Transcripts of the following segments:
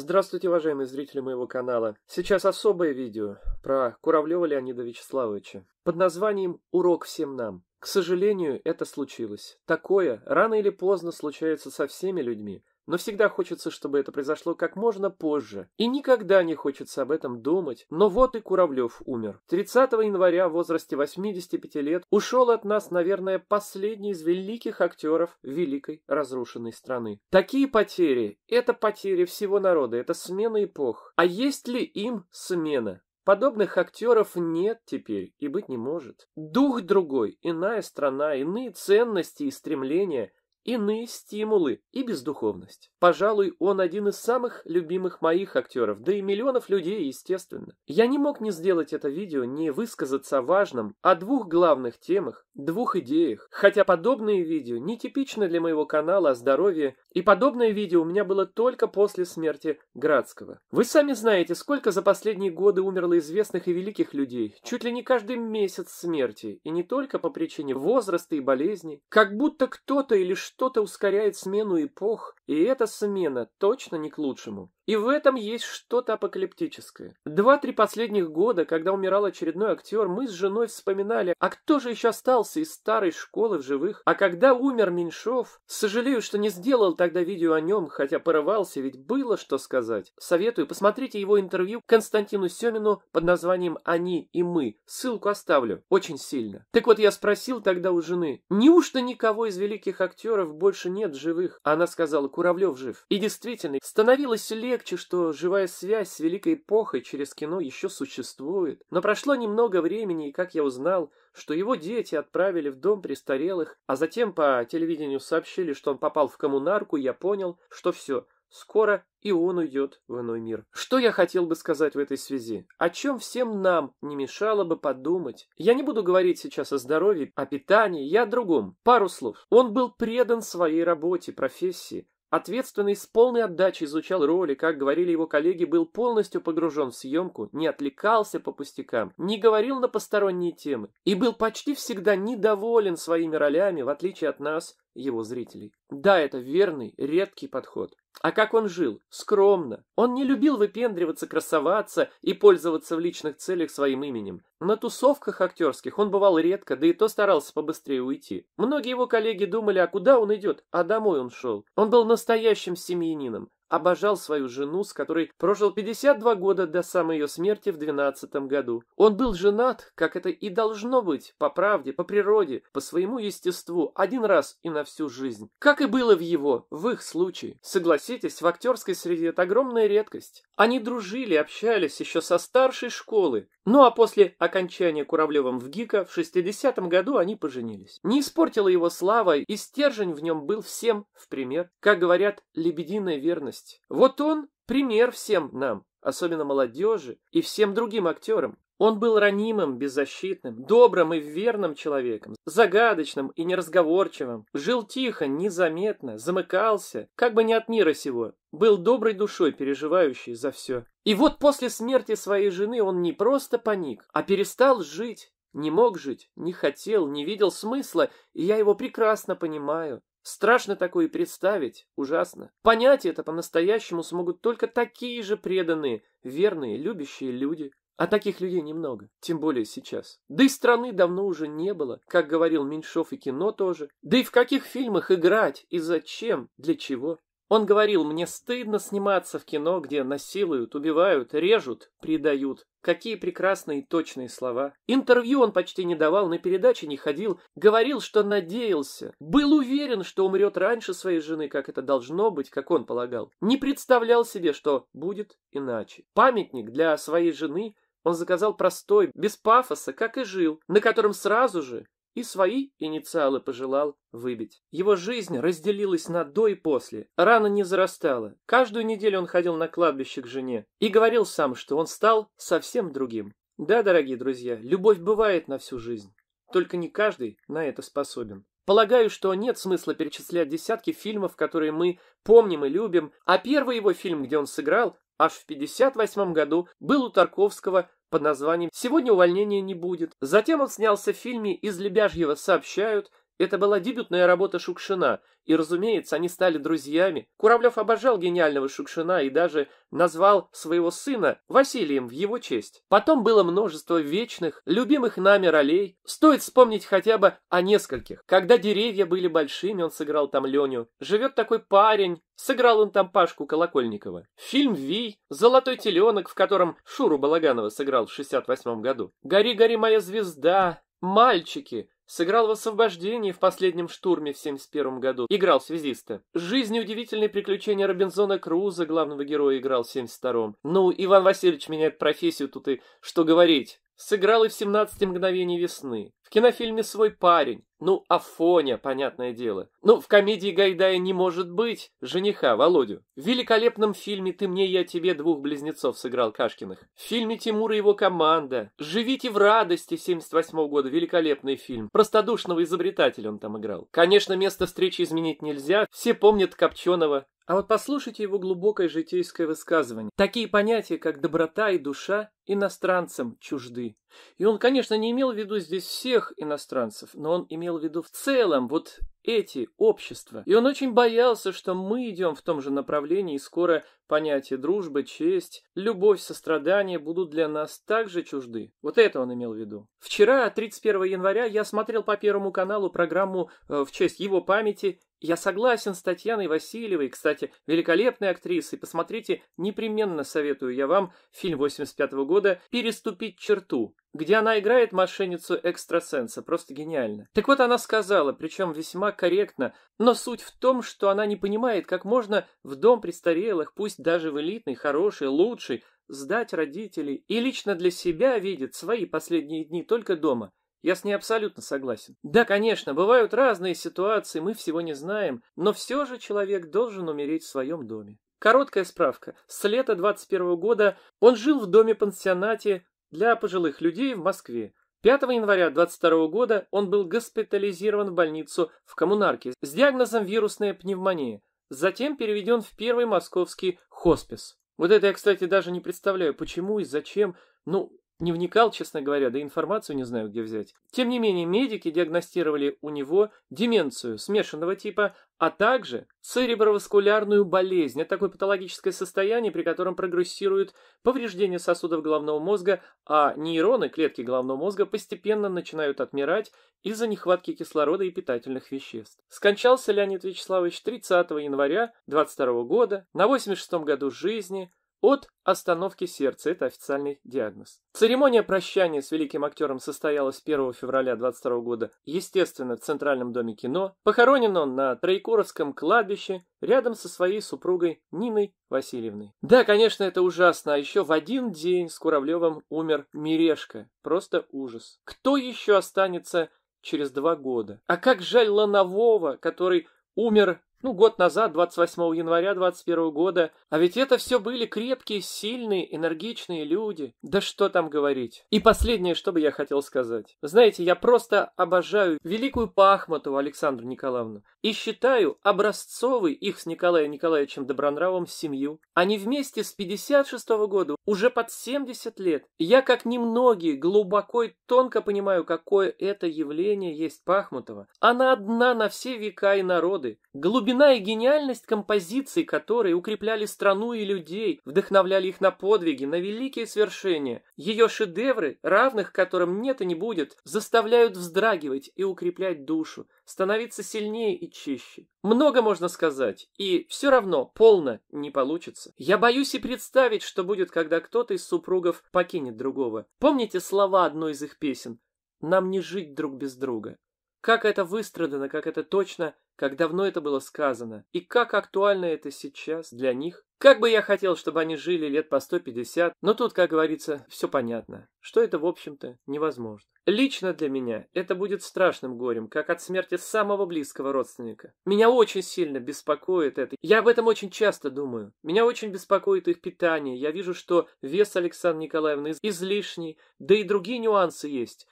Здравствуйте, уважаемые зрители моего канала. Сейчас особое видео про Куравлева Леонида Вячеславовича под названием «Урок всем нам». К сожалению, это случилось. Такое рано или поздно случается со всеми людьми. Но всегда хочется, чтобы это произошло как можно позже. И никогда не хочется об этом думать. Но вот и Куравлев умер. 30 января в возрасте 85 лет ушел от нас, наверное, последний из великих актеров великой разрушенной страны. Такие потери – это потери всего народа, это смена эпох. А есть ли им смена? Подобных актеров нет теперь и быть не может. Дух другой, иная страна, иные ценности и стремления – иные стимулы и бездуховность. Пожалуй, он один из самых любимых моих актеров, да и миллионов людей, естественно. Я не мог не сделать это видео, не высказаться о важном, о двух главных темах, двух идеях. Хотя подобные видео нетипичны для моего канала о здоровье, и подобное видео у меня было только после смерти Градского. Вы сами знаете, сколько за последние годы умерло известных и великих людей. Чуть ли не каждый месяц смерти, и не только по причине возраста и болезни. Как будто кто-то или что-то ускоряет смену эпох, и это смена точно не к лучшему. И в этом есть что-то апокалиптическое. Два-три последних года, когда умирал очередной актер, мы с женой вспоминали, а кто же еще остался из старой школы в живых? А когда умер Меньшов, сожалею, что не сделал тогда видео о нем, хотя порывался, ведь было что сказать. Советую, посмотрите его интервью Константину Семину под названием «Они и мы». Ссылку оставлю. Очень сильно. Так вот, я спросил тогда у жены, неужто никого из великих актеров больше нет живых? Она сказала, Куравлев жив. И действительно, становилось легче легче, что живая связь с великой эпохой через кино еще существует. Но прошло немного времени, и как я узнал, что его дети отправили в дом престарелых, а затем по телевидению сообщили, что он попал в коммунарку, я понял, что все, скоро и он уйдет в иной мир. Что я хотел бы сказать в этой связи? О чем всем нам не мешало бы подумать? Я не буду говорить сейчас о здоровье, о питании, я о другом. Пару слов. Он был предан своей работе, профессии. Ответственный с полной отдачей изучал роли, как говорили его коллеги, был полностью погружен в съемку, не отвлекался по пустякам, не говорил на посторонние темы и был почти всегда недоволен своими ролями, в отличие от нас, его зрителей. Да, это верный, редкий подход. А как он жил? Скромно. Он не любил выпендриваться, красоваться и пользоваться в личных целях своим именем. На тусовках актерских он бывал редко, да и то старался побыстрее уйти. Многие его коллеги думали, а куда он идет? А домой он шел. Он был настоящим семьянином обожал свою жену, с которой прожил 52 года до самой ее смерти в 12 году. Он был женат, как это и должно быть, по правде, по природе, по своему естеству, один раз и на всю жизнь. Как и было в его, в их случае. Согласитесь, в актерской среде это огромная редкость. Они дружили, общались еще со старшей школы, ну а после окончания Куравлевым в ГИКа в 60-м году они поженились. Не испортила его слава, и стержень в нем был всем в пример. Как говорят, лебединая верность. Вот он пример всем нам, особенно молодежи и всем другим актерам. Он был ранимым, беззащитным, добрым и верным человеком, загадочным и неразговорчивым, жил тихо, незаметно, замыкался, как бы не от мира сего, был доброй душой, переживающей за все. И вот после смерти своей жены он не просто паник, а перестал жить. Не мог жить, не хотел, не видел смысла, и я его прекрасно понимаю. Страшно такое представить, ужасно. Понять это по-настоящему смогут только такие же преданные, верные, любящие люди. А таких людей немного, тем более сейчас. Да и страны давно уже не было, как говорил Меньшов, и кино тоже. Да и в каких фильмах играть, и зачем, для чего? Он говорил, мне стыдно сниматься в кино, где насилуют, убивают, режут, предают. Какие прекрасные и точные слова. Интервью он почти не давал, на передачи не ходил. Говорил, что надеялся. Был уверен, что умрет раньше своей жены, как это должно быть, как он полагал. Не представлял себе, что будет иначе. Памятник для своей жены – он заказал простой, без пафоса, как и жил, на котором сразу же и свои инициалы пожелал выбить. Его жизнь разделилась на до и после. Рана не зарастала. Каждую неделю он ходил на кладбище к жене и говорил сам, что он стал совсем другим. Да, дорогие друзья, любовь бывает на всю жизнь. Только не каждый на это способен. Полагаю, что нет смысла перечислять десятки фильмов, которые мы помним и любим, а первый его фильм, где он сыграл, аж в 58 году, был у Тарковского под названием «Сегодня увольнения не будет». Затем он снялся в фильме «Из Лебяжьего сообщают», это была дебютная работа Шукшина, и, разумеется, они стали друзьями. Куравлев обожал гениального Шукшина и даже назвал своего сына Василием в его честь. Потом было множество вечных, любимых нами ролей. Стоит вспомнить хотя бы о нескольких. Когда деревья были большими, он сыграл там Леню. Живет такой парень, Сыграл он там Пашку Колокольникова. Фильм «Вий», «Золотой теленок», в котором Шуру Балаганова сыграл в 68 году. «Гори, гори, моя звезда», «Мальчики», Сыграл в освобождении в последнем штурме в 71 году. Играл связиста. Жизнь и удивительные приключения Робинзона Круза, главного героя, играл в 72-м. Ну, Иван Васильевич меняет профессию тут и что говорить. Сыграл и в «17 мгновений весны», в кинофильме «Свой парень», ну, Афоня, понятное дело. Ну, в комедии Гайдая не может быть жениха, Володю. В великолепном фильме «Ты мне, я тебе» двух близнецов сыграл Кашкиных. В фильме «Тимур и его команда». «Живите в радости» 78 -го года, великолепный фильм. Простодушного изобретателя он там играл. Конечно, место встречи изменить нельзя, все помнят Копченого. А вот послушайте его глубокое житейское высказывание. Такие понятия, как доброта и душа, иностранцам чужды. И он, конечно, не имел в виду здесь всех иностранцев, но он имел в виду в целом вот эти общества. И он очень боялся, что мы идем в том же направлении, и скоро понятия дружбы, честь, любовь, сострадание будут для нас также чужды. Вот это он имел в виду. Вчера, 31 января, я смотрел по Первому каналу программу э, в честь его памяти я согласен с Татьяной Васильевой, кстати, великолепной актрисой. Посмотрите, непременно советую я вам фильм 85 года «Переступить черту» где она играет мошенницу-экстрасенса, просто гениально. Так вот, она сказала, причем весьма корректно, но суть в том, что она не понимает, как можно в дом престарелых, пусть даже в элитный, хороший, лучший, сдать родителей и лично для себя видит свои последние дни только дома. Я с ней абсолютно согласен. Да, конечно, бывают разные ситуации, мы всего не знаем, но все же человек должен умереть в своем доме. Короткая справка. С лета 21 года он жил в доме-пансионате для пожилых людей в Москве. 5 января 2022 года он был госпитализирован в больницу в коммунарке с диагнозом вирусная пневмония, затем переведен в первый московский хоспис. Вот это я, кстати, даже не представляю, почему и зачем, ну, не вникал, честно говоря, да информацию не знаю, где взять. Тем не менее, медики диагностировали у него деменцию смешанного типа, а также цереброваскулярную болезнь. Это такое патологическое состояние, при котором прогрессирует повреждение сосудов головного мозга, а нейроны, клетки головного мозга, постепенно начинают отмирать из-за нехватки кислорода и питательных веществ. Скончался Леонид Вячеславович 30 января 22 года на 86 году жизни – от остановки сердца. Это официальный диагноз. Церемония прощания с великим актером состоялась 1 февраля 22 года, естественно, в Центральном доме кино. Похоронен он на Троекуровском кладбище рядом со своей супругой Ниной Васильевной. Да, конечно, это ужасно. А еще в один день с Куравлевым умер Мирешка. Просто ужас. Кто еще останется через два года? А как жаль Ланового, который умер ну, год назад, 28 января 21 года. А ведь это все были крепкие, сильные, энергичные люди. Да что там говорить. И последнее, что бы я хотел сказать. Знаете, я просто обожаю великую Пахматову Александру Николаевну. И считаю образцовой их с Николаем Николаевичем Добронравом семью. Они вместе с 56 -го года, уже под 70 лет. Я, как немногие, глубоко и тонко понимаю, какое это явление есть Пахмутова. Она одна на все века и народы. Глубина Глубина и гениальность композиций, которые укрепляли страну и людей, вдохновляли их на подвиги, на великие свершения. Ее шедевры, равных которым нет и не будет, заставляют вздрагивать и укреплять душу, становиться сильнее и чище. Много можно сказать, и все равно полно не получится. Я боюсь и представить, что будет, когда кто-то из супругов покинет другого. Помните слова одной из их песен? «Нам не жить друг без друга». Как это выстрадано, как это точно, как давно это было сказано, и как актуально это сейчас для них. Как бы я хотел, чтобы они жили лет по 150, но тут, как говорится, все понятно, что это, в общем-то, невозможно. Лично для меня это будет страшным горем, как от смерти самого близкого родственника. Меня очень сильно беспокоит это. Я об этом очень часто думаю. Меня очень беспокоит их питание. Я вижу, что вес Александра Николаевны излишний, да и другие нюансы есть.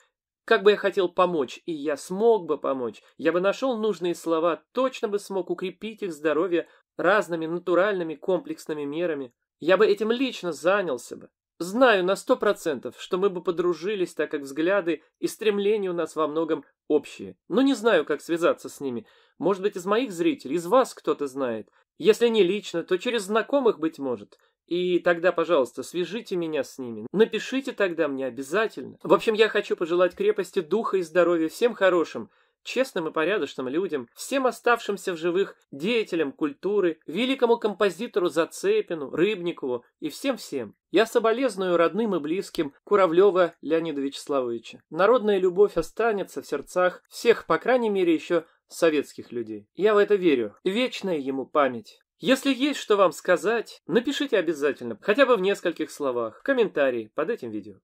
Как бы я хотел помочь, и я смог бы помочь, я бы нашел нужные слова, точно бы смог укрепить их здоровье разными натуральными комплексными мерами. Я бы этим лично занялся бы. Знаю на сто процентов, что мы бы подружились, так как взгляды и стремления у нас во многом общие. Но не знаю, как связаться с ними. Может быть, из моих зрителей, из вас кто-то знает. Если не лично, то через знакомых, быть может. И тогда, пожалуйста, свяжите меня с ними. Напишите тогда мне обязательно. В общем, я хочу пожелать крепости духа и здоровья всем хорошим, честным и порядочным людям, всем оставшимся в живых деятелям культуры, великому композитору Зацепину, Рыбникову и всем-всем. Я соболезную родным и близким Куравлева Леонида Вячеславовича. Народная любовь останется в сердцах всех, по крайней мере, еще советских людей. Я в это верю. Вечная ему память. Если есть что вам сказать, напишите обязательно, хотя бы в нескольких словах, в комментарии под этим видео.